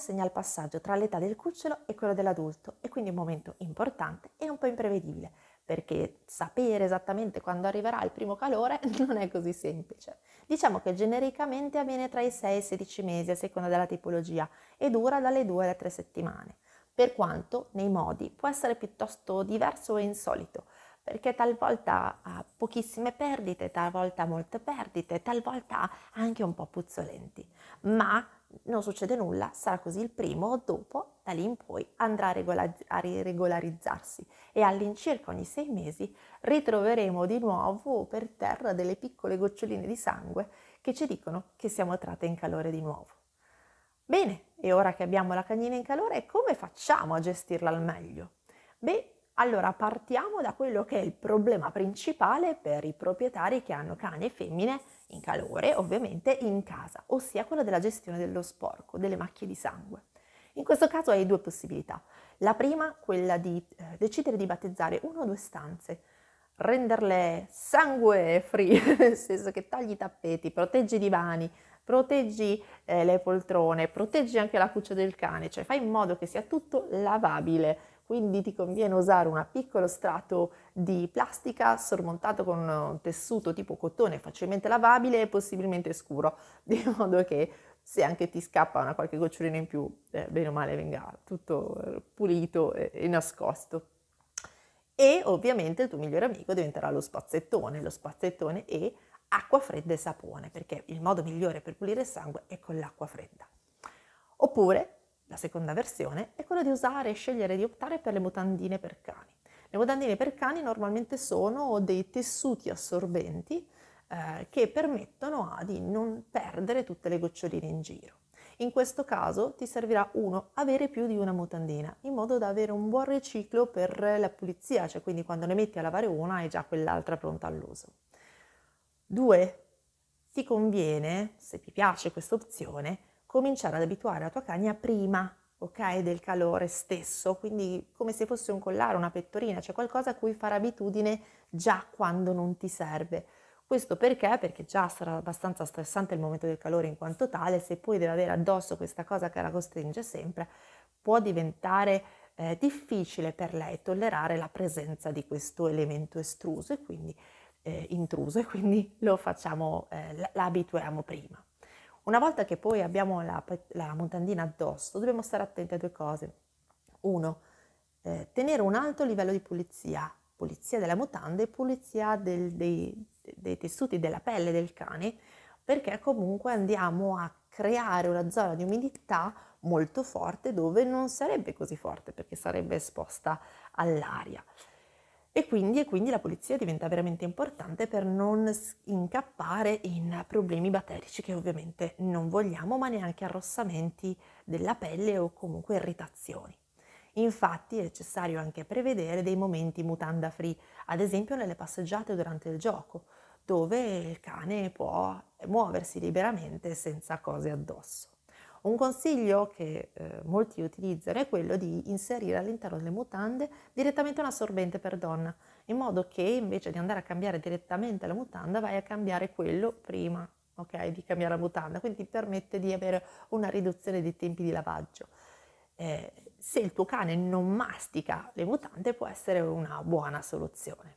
segna il passaggio tra l'età del cucciolo e quello dell'adulto e quindi un momento importante e un po' imprevedibile, perché sapere esattamente quando arriverà il primo calore non è così semplice. Diciamo che genericamente avviene tra i 6 e i 16 mesi a seconda della tipologia e dura dalle 2 alle 3 settimane, per quanto nei modi può essere piuttosto diverso e insolito perché talvolta ha pochissime perdite, talvolta molte perdite, talvolta anche un po' puzzolenti, ma non succede nulla, sarà così il primo, dopo da lì in poi andrà a, regola- a regolarizzarsi e all'incirca ogni sei mesi ritroveremo di nuovo per terra delle piccole goccioline di sangue che ci dicono che siamo entrate in calore di nuovo. Bene, e ora che abbiamo la cagnina in calore, come facciamo a gestirla al meglio? Beh, allora partiamo da quello che è il problema principale per i proprietari che hanno cani e femmine in calore, ovviamente in casa, ossia quello della gestione dello sporco, delle macchie di sangue. In questo caso hai due possibilità. La prima, quella di eh, decidere di battezzare una o due stanze, renderle sangue free, nel senso che tagli i tappeti, proteggi i divani, proteggi eh, le poltrone, proteggi anche la cuccia del cane, cioè fai in modo che sia tutto lavabile quindi ti conviene usare un piccolo strato di plastica sormontato con un tessuto tipo cotone facilmente lavabile e possibilmente scuro, di modo che se anche ti scappa una qualche gocciolina in più, eh, bene o male venga tutto eh, pulito e, e nascosto. E ovviamente il tuo migliore amico diventerà lo spazzettone, lo spazzettone e acqua fredda e sapone, perché il modo migliore per pulire il sangue è con l'acqua fredda. Oppure la seconda versione è quella di usare e scegliere di optare per le mutandine per cani. Le mutandine per cani normalmente sono dei tessuti assorbenti eh, che permettono a, di non perdere tutte le goccioline in giro. In questo caso ti servirà uno avere più di una mutandina in modo da avere un buon riciclo per la pulizia, cioè quindi quando ne metti a lavare una hai già quell'altra pronta all'uso. 2. Ti conviene, se ti piace questa opzione, cominciare ad abituare la tua cagna prima, ok, del calore stesso, quindi come se fosse un collare, una pettorina, cioè qualcosa a cui fare abitudine già quando non ti serve. Questo perché? Perché già sarà abbastanza stressante il momento del calore in quanto tale, se poi deve avere addosso questa cosa che la costringe sempre, può diventare eh, difficile per lei tollerare la presenza di questo elemento estruso e quindi eh, intruso e quindi lo facciamo, eh, l'abituiamo prima. Una volta che poi abbiamo la, la mutandina addosso, dobbiamo stare attenti a due cose. Uno, eh, tenere un alto livello di pulizia, pulizia della mutanda e pulizia del, dei, dei tessuti della pelle del cane, perché comunque andiamo a creare una zona di umidità molto forte dove non sarebbe così forte perché sarebbe esposta all'aria. E quindi, e quindi, la pulizia diventa veramente importante per non incappare in problemi batterici che ovviamente non vogliamo, ma neanche arrossamenti della pelle o comunque irritazioni. Infatti è necessario anche prevedere dei momenti mutanda free, ad esempio nelle passeggiate durante il gioco, dove il cane può muoversi liberamente senza cose addosso. Un consiglio che eh, molti utilizzano è quello di inserire all'interno delle mutande direttamente un assorbente per donna, in modo che invece di andare a cambiare direttamente la mutanda vai a cambiare quello prima okay, di cambiare la mutanda, quindi ti permette di avere una riduzione dei tempi di lavaggio. Eh, se il tuo cane non mastica le mutande può essere una buona soluzione.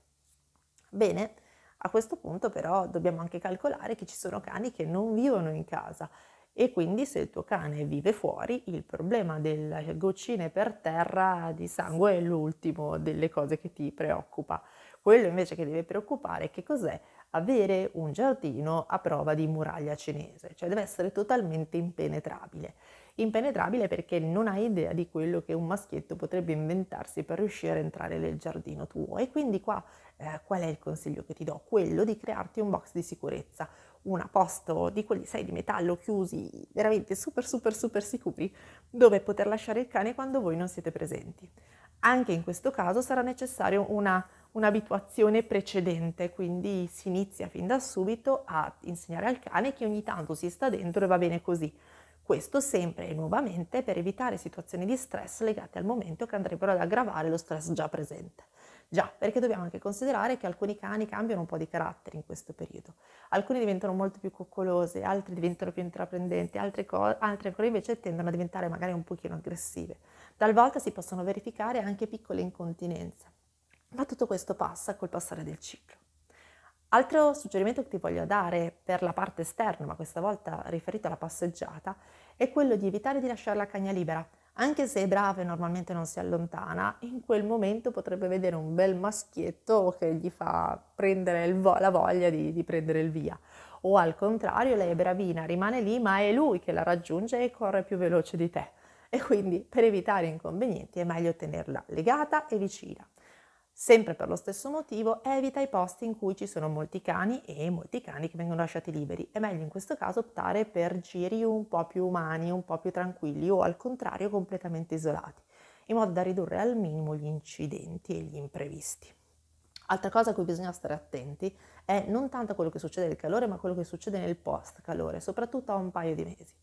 Bene, a questo punto però dobbiamo anche calcolare che ci sono cani che non vivono in casa e quindi se il tuo cane vive fuori il problema delle goccine per terra di sangue è l'ultimo delle cose che ti preoccupa. Quello invece che deve preoccupare che cos'è? Avere un giardino a prova di muraglia cinese, cioè deve essere totalmente impenetrabile. Impenetrabile perché non hai idea di quello che un maschietto potrebbe inventarsi per riuscire a entrare nel giardino tuo. E quindi qua eh, qual è il consiglio che ti do? Quello di crearti un box di sicurezza un apposto di quelli sai di metallo chiusi, veramente super super super sicuri, dove poter lasciare il cane quando voi non siete presenti. Anche in questo caso sarà necessario una, un'abituazione precedente, quindi si inizia fin da subito a insegnare al cane che ogni tanto si sta dentro e va bene così. Questo sempre e nuovamente per evitare situazioni di stress legate al momento che andrebbero ad aggravare lo stress già presente. Già, perché dobbiamo anche considerare che alcuni cani cambiano un po' di carattere in questo periodo. Alcuni diventano molto più coccolosi, altri diventano più intraprendenti, altre, co- altre ancora invece tendono a diventare magari un pochino aggressive. Talvolta si possono verificare anche piccole incontinenze. Ma tutto questo passa col passare del ciclo. Altro suggerimento che ti voglio dare per la parte esterna, ma questa volta riferito alla passeggiata, è quello di evitare di lasciare la cagna libera anche se è brava e normalmente non si allontana, in quel momento potrebbe vedere un bel maschietto che gli fa prendere vo- la voglia di, di prendere il via. O al contrario, lei è bravina, rimane lì, ma è lui che la raggiunge e corre più veloce di te. E quindi per evitare inconvenienti è meglio tenerla legata e vicina. Sempre per lo stesso motivo evita i posti in cui ci sono molti cani e molti cani che vengono lasciati liberi. È meglio in questo caso optare per giri un po' più umani, un po' più tranquilli o al contrario completamente isolati, in modo da ridurre al minimo gli incidenti e gli imprevisti. Altra cosa a cui bisogna stare attenti è non tanto quello che succede nel calore, ma quello che succede nel post calore, soprattutto a un paio di mesi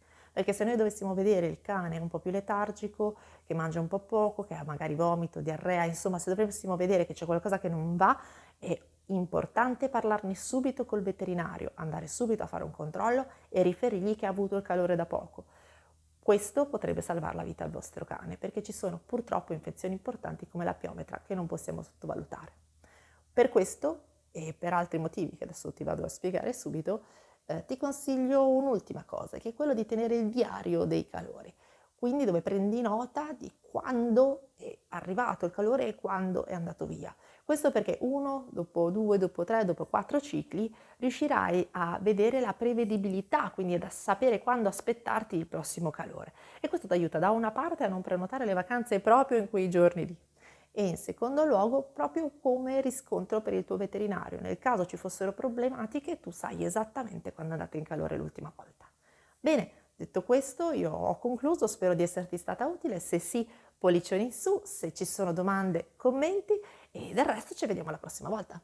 perché se noi dovessimo vedere il cane un po' più letargico, che mangia un po' poco, che ha magari vomito, diarrea, insomma se dovessimo vedere che c'è qualcosa che non va, è importante parlarne subito col veterinario, andare subito a fare un controllo e riferirgli che ha avuto il calore da poco. Questo potrebbe salvare la vita al vostro cane, perché ci sono purtroppo infezioni importanti come la piometra che non possiamo sottovalutare. Per questo e per altri motivi che adesso ti vado a spiegare subito, eh, ti consiglio un'ultima cosa, che è quello di tenere il diario dei calori, quindi dove prendi nota di quando è arrivato il calore e quando è andato via. Questo perché uno, dopo due, dopo tre, dopo quattro cicli riuscirai a vedere la prevedibilità, quindi da sapere quando aspettarti il prossimo calore. E questo ti aiuta da una parte a non prenotare le vacanze proprio in quei giorni lì, e in secondo luogo proprio come riscontro per il tuo veterinario. Nel caso ci fossero problematiche tu sai esattamente quando è andato in calore l'ultima volta. Bene, detto questo io ho concluso, spero di esserti stata utile, se sì pollicioni in su, se ci sono domande commenti e del resto ci vediamo la prossima volta.